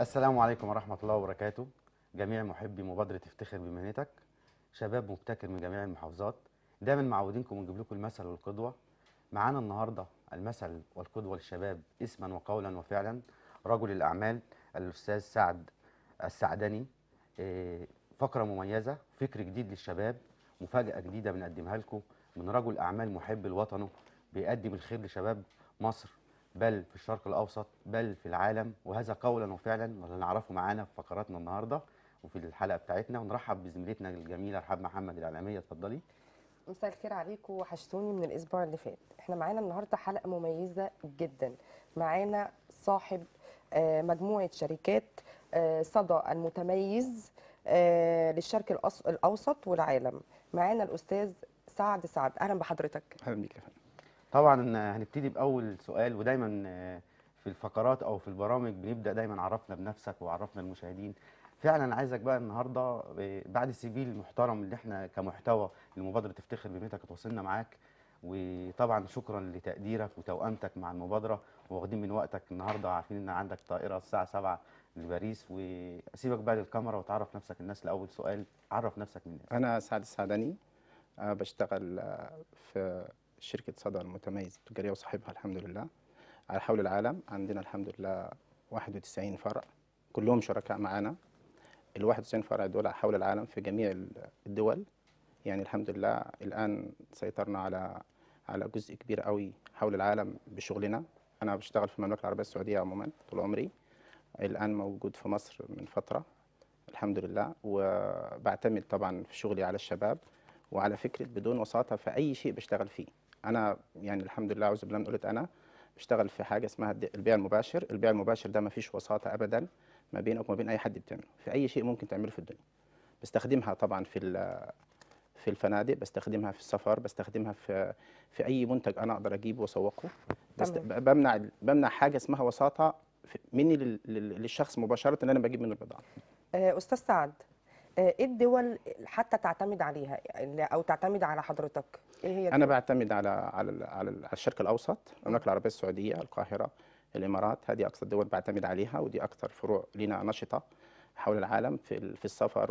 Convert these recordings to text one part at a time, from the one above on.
السلام عليكم ورحمة الله وبركاته جميع محبي مبادرة افتخر بمهنتك شباب مبتكر من جميع المحافظات دايما معودينكم ونجيب لكم المثل والقدوة معانا النهاردة المثل والقدوة للشباب اسما وقولا وفعلا رجل الأعمال الأستاذ سعد السعدني إيه، فقرة مميزة فكر جديد للشباب مفاجأة جديدة بنقدمها لكم من رجل أعمال محب لوطنه بيقدم الخير لشباب مصر بل في الشرق الأوسط بل في العالم وهذا قولا وفعلا اللي نعرفه معانا في فقراتنا النهاردة وفي الحلقة بتاعتنا ونرحب بزميلتنا الجميلة رحاب محمد الإعلامية اتفضلي مساء الخير عليكم وحشتوني من الأسبوع اللي فات احنا معانا النهاردة حلقة مميزة جدا معانا صاحب آه، مجموعة شركات آه، صدى المتميز آه، للشرق الأوسط والعالم معانا الأستاذ سعد سعد أهلا بحضرتك أهلا بيك يا فندم طبعا هنبتدي باول سؤال ودايما آه، في الفقرات او في البرامج بنبدا دايما عرفنا بنفسك وعرفنا المشاهدين فعلا عايزك بقى النهارده آه، بعد السي في المحترم اللي احنا كمحتوى لمبادره افتخر ببيتك اتواصلنا معاك وطبعا شكرا لتقديرك وتوأمتك مع المبادره واخدين من وقتك النهارده عارفين ان عندك طائره الساعه 7 لباريس واسيبك بقى للكاميرا وتعرف نفسك الناس لاول سؤال عرف نفسك للناس انا سعد السعدني آه، بشتغل في شركة صدى المتميزة التجارية وصاحبها الحمد لله على حول العالم عندنا الحمد لله 91 فرع كلهم شركاء معانا ال 91 فرع دول على حول العالم في جميع الدول يعني الحمد لله الآن سيطرنا على على جزء كبير قوي حول العالم بشغلنا أنا بشتغل في المملكة العربية السعودية عموما طول عمري الآن موجود في مصر من فترة الحمد لله وبعتمد طبعا في شغلي على الشباب وعلى فكرة بدون وساطة في أي شيء بشتغل فيه انا يعني الحمد لله اعوذ بالله من قلت انا بشتغل في حاجه اسمها البيع المباشر البيع المباشر ده ما فيش وساطه ابدا ما بينك وما بين اي حد بتعمله في اي شيء ممكن تعمله في الدنيا بستخدمها طبعا في في الفنادق بستخدمها في السفر بستخدمها في في اي منتج انا اقدر اجيبه واسوقه بمنع بمنع حاجه اسمها وساطه مني للشخص مباشره ان انا بجيب منه البضاعه آه، استاذ سعد آه، ايه الدول حتى تعتمد عليها يعني، او تعتمد على حضرتك ايه هي انا بعتمد على على على الشرق الاوسط المملكه العربيه السعوديه القاهره الامارات هذه اكثر دول بعتمد عليها ودي اكثر فروع لنا نشطه حول العالم في في السفر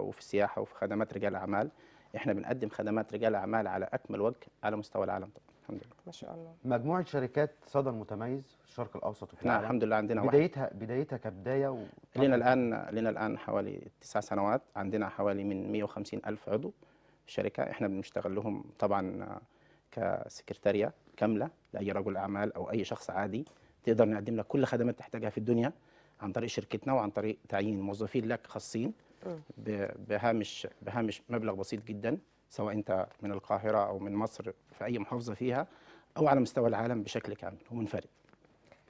وفي السياحه وفي خدمات رجال الاعمال احنا بنقدم خدمات رجال اعمال على اكمل وجه على مستوى العالم طبعا الحمد لله ما شاء الله مجموعه شركات صدى المتميز في الشرق الاوسط وفي نعم الحمد لله عندنا بدايتها واحد. بدايتها كبدايه و... لنا الان لنا الان حوالي تسع سنوات عندنا حوالي من 150 الف عضو في الشركه احنا بنشتغل لهم طبعا كسكرتاريه كامله لاي رجل اعمال او اي شخص عادي تقدر نقدم لك كل خدمات تحتاجها في الدنيا عن طريق شركتنا وعن طريق تعيين موظفين لك خاصين بهامش بهامش مبلغ بسيط جدا سواء انت من القاهره او من مصر في اي محافظه فيها او على مستوى العالم بشكل كامل ومنفرد.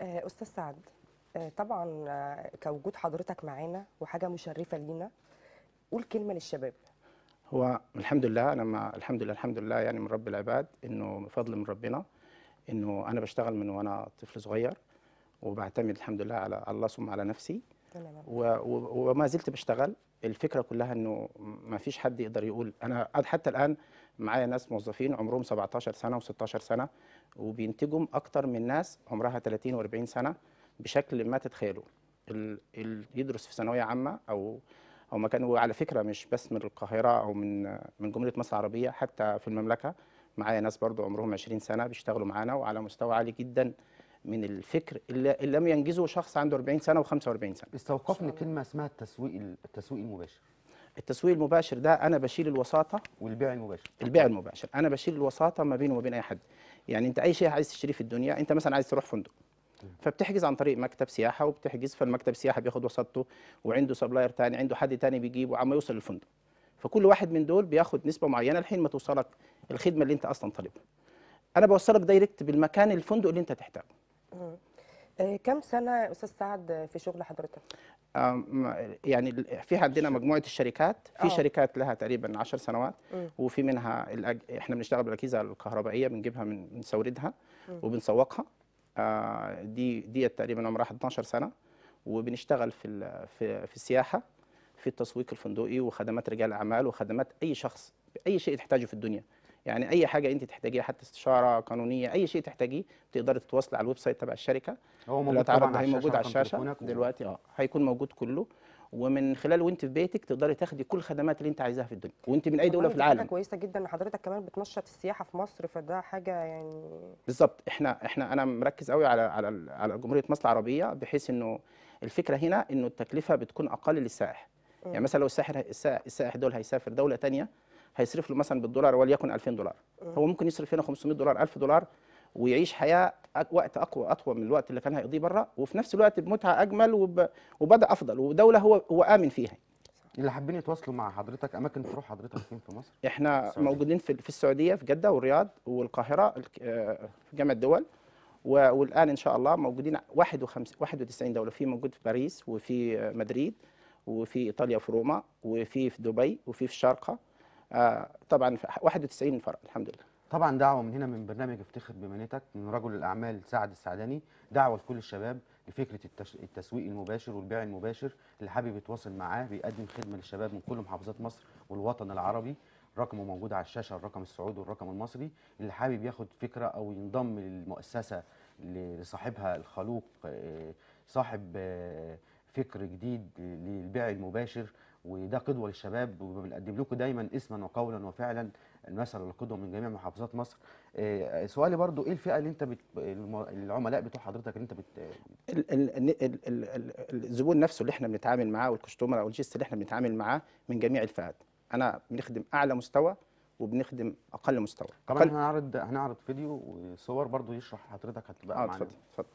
آه، استاذ سعد آه، طبعا آه، كوجود حضرتك معانا وحاجه مشرفه لينا قول كلمه للشباب. هو الحمد لله انا ما الحمد لله الحمد لله يعني من رب العباد انه فضل من ربنا انه انا بشتغل من وانا طفل صغير وبعتمد الحمد لله على الله ثم على نفسي. تمام. وما زلت بشتغل الفكره كلها انه ما فيش حد يقدر يقول انا حتى الان معايا ناس موظفين عمرهم 17 سنه و16 سنه وبينتجوا اكتر من ناس عمرها 30 و40 سنه بشكل ما تتخيلوا اللي يدرس في ثانويه عامه او او مكان وعلى فكره مش بس من القاهره او من من جمهوريه مصر العربيه حتى في المملكه معايا ناس برضو عمرهم 20 سنه بيشتغلوا معانا وعلى مستوى عالي جدا من الفكر اللي لم ينجزه شخص عنده 40 سنه و45 سنه استوقفني كلمه اسمها التسويق التسويق المباشر التسويق المباشر ده انا بشيل الوساطه والبيع المباشر البيع المباشر انا بشيل الوساطه ما بينه وما بين اي حد يعني انت اي شيء عايز تشتريه في الدنيا انت مثلا عايز تروح فندق فبتحجز عن طريق مكتب سياحه وبتحجز فالمكتب السياحه بياخد وساطته وعنده سبلاير ثاني عنده حد ثاني بيجيبه وعم يوصل للفندق فكل واحد من دول بياخد نسبه معينه لحين ما توصلك الخدمه اللي انت اصلا طالبها انا بوصلك دايركت بالمكان الفندق اللي انت تحتاجه آه، كم سنه استاذ سعد في شغل حضرتك؟ يعني في عندنا مجموعه الشركات في أوه. شركات لها تقريبا 10 سنوات مم. وفي منها الأج... احنا بنشتغل بالاجهزه الكهربائيه بنجيبها من بنسوردها وبنسوقها آه دي دي تقريبا عمرها 12 سنه وبنشتغل في ال... في في السياحه في التسويق الفندقي وخدمات رجال الاعمال وخدمات اي شخص اي شيء تحتاجه في الدنيا يعني اي حاجه انت تحتاجيها حتى استشاره قانونيه اي شيء تحتاجيه بتقدري تتواصلي على الويب سايت تبع الشركه هو موجود طبعا على موجود على الشاشه دلوقتي اه هيكون موجود كله ومن خلال وانت في بيتك تقدري تاخدي كل الخدمات اللي انت عايزاها في الدنيا وانت من اي دوله في العالم كويسه جدا ان حضرتك كمان بتنشط السياحه في مصر فده حاجه يعني بالظبط احنا احنا انا مركز قوي على على على جمهوريه مصر العربيه بحيث انه الفكره هنا انه التكلفه بتكون اقل للسائح يعني مثلا لو الساحر السائح دول هيسافر دوله ثانيه هيصرف له مثلا بالدولار وليكن 2000 دولار آه. هو ممكن يصرف هنا 500 دولار 1000 دولار ويعيش حياه وقت اقوى اطول من الوقت اللي كان هيقضيه بره وفي نفس الوقت بمتعه اجمل وب... وبدا افضل ودوله هو هو امن فيها اللي حابين يتواصلوا مع حضرتك اماكن تروح حضرتك فين في مصر احنا السعودية. موجودين في في السعوديه في جده والرياض والقاهره آه، في جامعه الدول والان ان شاء الله موجودين 51 91 دوله في موجود في باريس وفي مدريد وفي ايطاليا في روما وفي في دبي وفي في الشارقه آه، طبعا 91 فرع الحمد لله طبعا دعوه من هنا من برنامج افتخر بمهنتك من رجل الاعمال سعد السعداني دعوه لكل الشباب لفكره التسويق المباشر والبيع المباشر اللي حابب يتواصل معاه بيقدم خدمه للشباب من كل محافظات مصر والوطن العربي رقمه موجود على الشاشه الرقم السعودي والرقم المصري اللي حابب ياخد فكره او ينضم للمؤسسه لصاحبها الخلوق آه، صاحب آه، فكر جديد للبيع المباشر وده قدوه للشباب وبنقدم لكم دايما اسما وقولا وفعلا المثل القدوه من جميع محافظات مصر آه، سؤالي برضو ايه الفئه اللي انت بت... العملاء بتوع حضرتك اللي انت بت... الزبون نفسه اللي احنا بنتعامل معاه والكستومر او الجست اللي احنا بنتعامل معاه من جميع الفئات انا بنخدم اعلى مستوى وبنخدم اقل مستوى طبعا أقل... هنعرض هنعرض فيديو وصور برضو يشرح حضرتك هتبقى آه معانا اتفضل اتفضل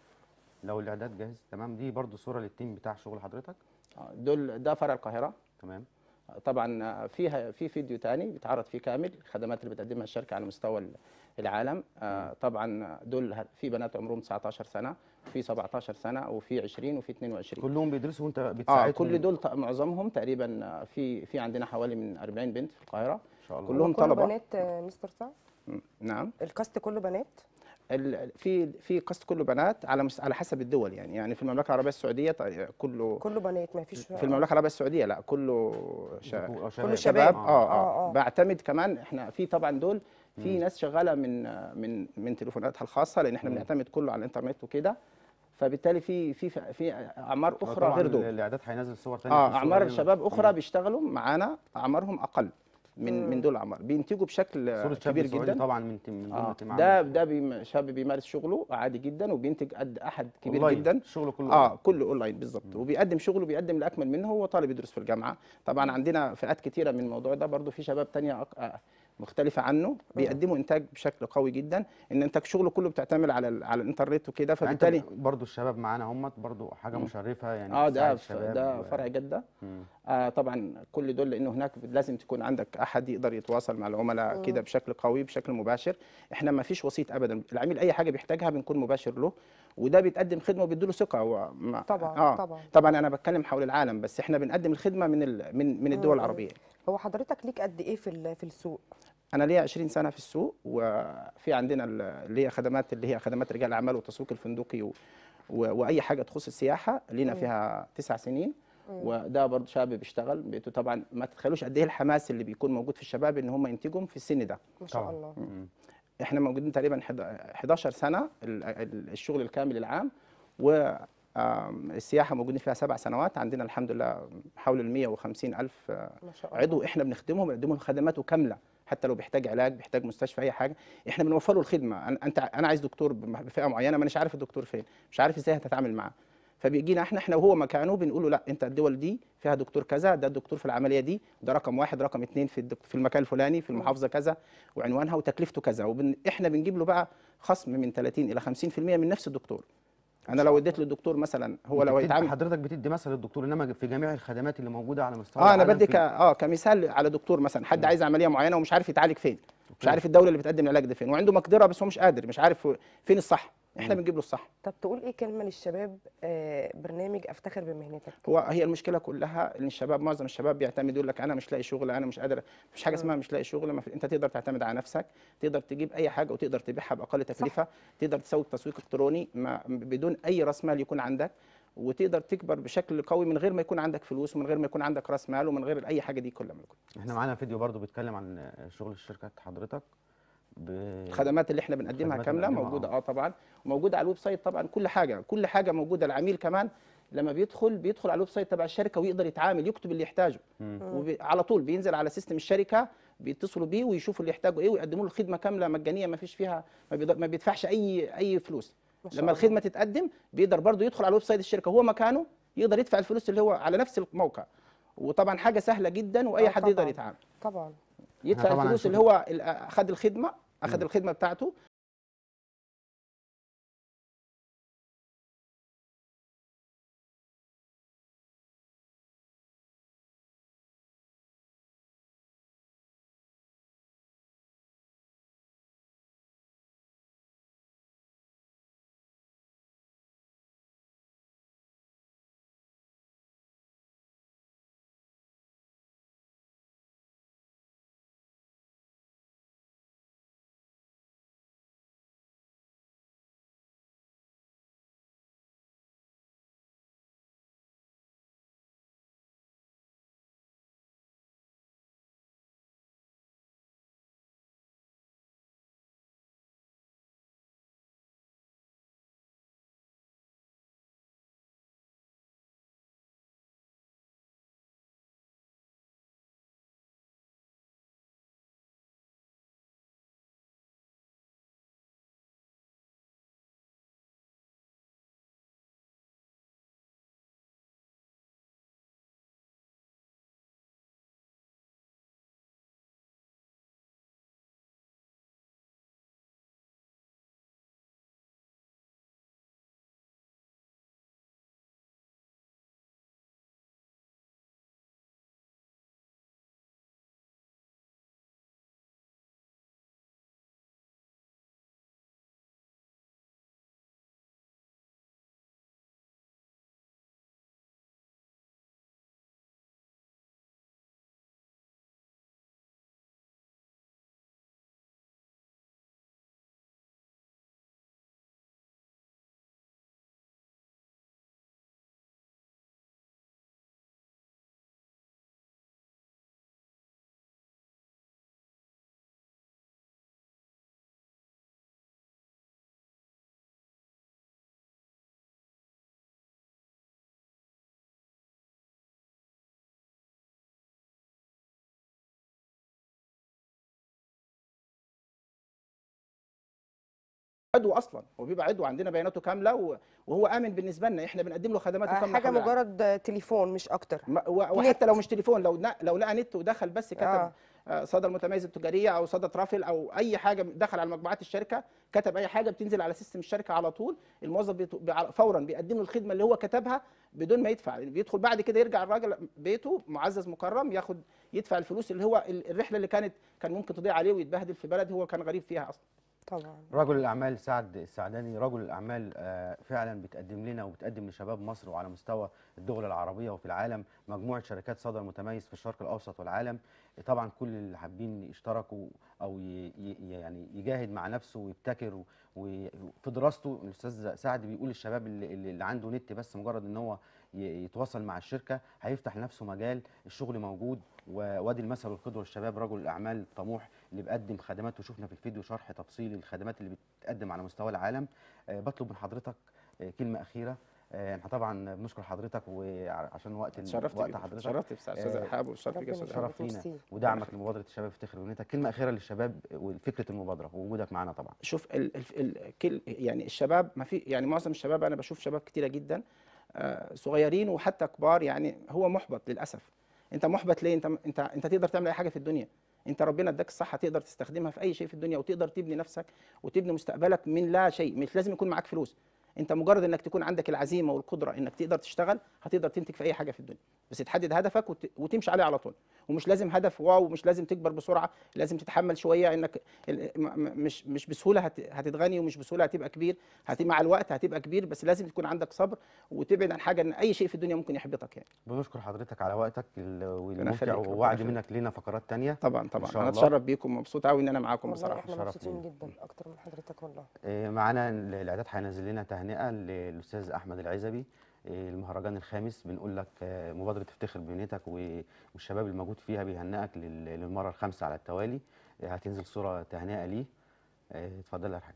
لو الاعداد جاهز تمام دي برضو صوره للتيم بتاع شغل حضرتك آه، دول ده فرع القاهره تمام آه، طبعا آه، فيها في فيديو ثاني بيتعرض فيه كامل الخدمات اللي بتقدمها الشركه على مستوى العالم طبعا دول في بنات عمرهم 19 سنه في 17 سنه وفي 20 وفي 22 كلهم بيدرسوا وانت بتساعدهم آه كل دول معظمهم تقريبا في في عندنا حوالي من 40 بنت في القاهره ان شاء الله كلهم طلبه بنات مستر سعد نعم الكاست كله بنات في في قسط كله بنات على على حسب الدول يعني يعني في المملكه العربيه السعوديه طيب كله كله بنات ما فيش في المملكه العربيه السعوديه لا كله شا... كله شباب آه, آه, آه, آه, بعتمد كمان احنا في طبعا دول في ناس شغاله من من من تليفوناتها الخاصه لان احنا بنعتمد كله على الانترنت وكده فبالتالي في في في اعمار آه، اخرى غير دول الاعداد هينزل صور ثانيه اه اعمار شباب اخرى بيشتغلوا معانا اعمارهم اقل من من دول العمار بينتجوا بشكل صورة كبير جدا طبعا من من آه. ده ده شاب بيمارس شغله عادي جدا وبينتج قد احد كبير جدا شغله كله اه كله اونلاين بالظبط وبيقدم شغله بيقدم الاكمل منه هو طالب يدرس في الجامعه طبعا عندنا فئات كثيره من الموضوع ده برضو في شباب تانية مختلفه عنه آه. بيقدموا انتاج بشكل قوي جدا ان انتاج شغله كله بتعتمد على على الانترنت وكده يعني فبالتالي برضه الشباب معانا هم برضه حاجه مشرفه يعني اه ده ده فرع جده آه طبعا كل دول لانه هناك لازم تكون عندك احد يقدر يتواصل مع العملاء آه. كده بشكل قوي بشكل مباشر احنا ما فيش وسيط ابدا العميل اي حاجه بيحتاجها بنكون مباشر له وده بيتقدم خدمه وبيديله ثقه هو طبعا آه طبعا طبعا انا بتكلم حول العالم بس احنا بنقدم الخدمه من من من الدول آه. العربيه هو حضرتك ليك قد ايه في في السوق انا ليا 20 سنه في السوق وفي عندنا اللي هي خدمات اللي هي خدمات رجال الاعمال والتسويق الفندقي و... و... واي حاجه تخص السياحه لينا فيها تسع سنين وده برضه شاب بيشتغل بيته طبعا ما تتخيلوش قد ايه الحماس اللي بيكون موجود في الشباب ان هم ينتجهم في السن ده ما شاء الله احنا موجودين تقريبا 11 سنه الشغل الكامل العام و السياحه موجودين فيها سبع سنوات عندنا الحمد لله حول ال 150 الف عضو احنا بنخدمهم بنقدم لهم خدمات كامله حتى لو بيحتاج علاج بيحتاج مستشفى اي حاجه احنا بنوفر له الخدمه انت انا عايز دكتور بفئه معينه ما اناش عارف الدكتور فين مش عارف ازاي هتتعامل معاه فبيجينا احنا احنا وهو مكانه بنقول له لا انت الدول دي فيها دكتور كذا ده الدكتور في العمليه دي ده رقم واحد رقم اثنين في في المكان الفلاني في المحافظه كذا وعنوانها وتكلفته كذا وبن احنا بنجيب له بقى خصم من 30 الى 50% من نفس الدكتور انا لو اديت للدكتور مثلا هو لو يتعامل حضرتك بتدي مثلا للدكتور انما في جميع الخدمات اللي موجوده على مستوى اه انا بدي ك... اه كمثال على دكتور مثلا حد عايز عمليه معينه ومش عارف يتعالج فين مش عارف الدوله اللي بتقدم العلاج ده فين وعنده مقدره بس هو مش قادر مش عارف فين الصح احنا بنجيب له الصح طب تقول ايه كلمه للشباب آه، برنامج افتخر بمهنتك هو هي المشكله كلها ان الشباب معظم الشباب بيعتمد يقول لك انا مش لاقي شغل انا مش قادر مفيش حاجه اسمها مش لاقي شغل ما في... انت تقدر تعتمد على نفسك تقدر تجيب اي حاجه وتقدر تبيعها باقل تكلفه صح. تقدر تسوي تسويق الكتروني ما... بدون اي راس مال يكون عندك وتقدر تكبر بشكل قوي من غير ما يكون عندك فلوس ومن غير ما يكون عندك راس مال ومن غير اي حاجه دي كلها احنا معانا فيديو برضو بيتكلم عن شغل الشركات حضرتك الخدمات اللي احنا بنقدمها كامله موجوده آه. اه طبعا وموجوده على الويب سايت طبعا كل حاجه كل حاجه موجوده العميل كمان لما بيدخل بيدخل على الويب سايت تبع الشركه ويقدر يتعامل يكتب اللي يحتاجه وعلى طول بينزل على سيستم الشركه بيتصلوا بيه ويشوفوا اللي يحتاجوا ايه ويقدموا له خدمه كامله مجانيه ما فيش فيها ما بيدفعش اي اي فلوس لما الخدمه تتقدم بيقدر برضه يدخل على الويب سايت الشركه هو مكانه يقدر يدفع الفلوس اللي هو على نفس الموقع وطبعا حاجه سهله جدا واي آه، حد يقدر يتعامل طبعا يدفع الفلوس اللي هو خد الخدمه اخذ الخدمه بتاعته عدو اصلا هو بيبقى عدو عندنا بياناته كامله وهو امن بالنسبه لنا احنا بنقدم له خدمات كامله حاجه مجرد يعني. تليفون مش اكتر وحتى لو مش تليفون لو لو لقى نت ودخل بس كتب آه. آه. صدى المتميز التجاريه او صدى ترافل او اي حاجه دخل على مجموعات الشركه كتب اي حاجه بتنزل على سيستم الشركه على طول الموظف بي... فورا بيقدم له الخدمه اللي هو كتبها بدون ما يدفع بيدخل بعد كده يرجع الراجل بيته معزز مكرم ياخد يدفع الفلوس اللي هو الرحله اللي كانت كان ممكن تضيع عليه ويتبهدل في بلد هو كان غريب فيها اصلا طبعا رجل الاعمال سعد السعداني رجل الاعمال آه، فعلا بتقدم لنا وبتقدم لشباب مصر وعلى مستوى الدول العربيه وفي العالم مجموعه شركات صدر متميز في الشرق الاوسط والعالم طبعا كل اللي حابين يشتركوا او يعني يجاهد مع نفسه ويبتكر وفي دراسته الاستاذ سعد بيقول الشباب اللي, اللي عنده نت بس مجرد ان هو يتواصل مع الشركه هيفتح لنفسه مجال الشغل موجود ووادي المثل والقدوه للشباب رجل الاعمال الطموح اللي بيقدم خدمات وشفنا في الفيديو شرح تفصيلي للخدمات اللي بتقدم على مستوى العالم آه، بطلب من حضرتك آه، كلمه اخيره آه، احنا طبعا بنشكر حضرتك وعشان وقت شرفت وقت حضرتك شرفت بس استاذ رحاب وشرف ليك شرف لينا ودعمك لمبادره الشباب افتخر بنيتك كلمه اخيره للشباب وفكره المبادره ووجودك معانا طبعا شوف ال ال ال يعني الشباب ما في يعني معظم الشباب انا بشوف شباب كتيره جدا صغيرين وحتى كبار يعني هو محبط للاسف انت محبط ليه انت انت انت تقدر تعمل اي حاجه في الدنيا انت ربنا اداك الصحه تقدر تستخدمها في اي شيء في الدنيا وتقدر تبني نفسك وتبني مستقبلك من لا شيء مش لازم يكون معاك فلوس انت مجرد انك تكون عندك العزيمه والقدره انك تقدر تشتغل هتقدر تنتج في اي حاجه في الدنيا بس تحدد هدفك وتمشي عليه على طول ومش لازم هدف واو مش لازم تكبر بسرعه لازم تتحمل شويه انك مش مش بسهوله هتتغني ومش بسهوله هتبقى كبير هتبقى مع الوقت هتبقى كبير بس لازم تكون عندك صبر وتبعد عن حاجه ان اي شيء في الدنيا ممكن يحبطك يعني بنشكر حضرتك على وقتك والممتع ووعد منك لنا فقرات ثانيه طبعا طبعا انا اتشرف بيكم مبسوط قوي ان انا معاكم بصراحه احنا مبسوطين جدا اكتر من حضرتك والله إيه، معانا الاعداد هينزل لنا تهنئه للاستاذ احمد العزبي المهرجان الخامس بنقول لك آه، مبادره تفتخر ببنيتك والشباب الموجود فيها بيهنئك للمره الخامسه على التوالي آه، هتنزل صوره تهنئه ليه آه، اتفضل يا حاج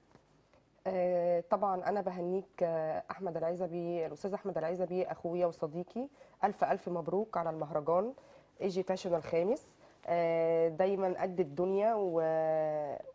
طبعا انا بهنيك احمد العزبي الاستاذ احمد العزبي اخويا وصديقي الف الف مبروك على المهرجان ايجي فاشن الخامس دايما قد الدنيا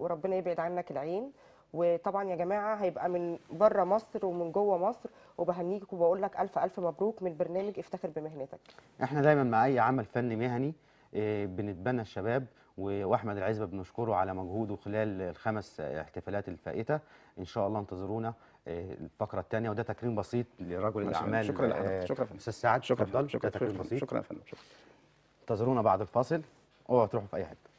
وربنا يبعد عنك العين وطبعا يا جماعه هيبقى من بره مصر ومن جوه مصر وبهنيك وبقول لك الف الف مبروك من برنامج افتخر بمهنتك. احنا دايما مع اي عمل فني مهني آه، بنتبنى الشباب واحمد العزبه بنشكره على مجهوده خلال الخمس احتفالات الفائته ان شاء الله انتظرونا آه، الفقره الثانيه وده تكريم بسيط لرجل الاعمال شكرا لحضرتك آه، شكرا فندم استاذ سعد شكرا شكرا شكرا فندم شكرا انتظرونا بعد الفاصل اوعوا تروحوا في اي حته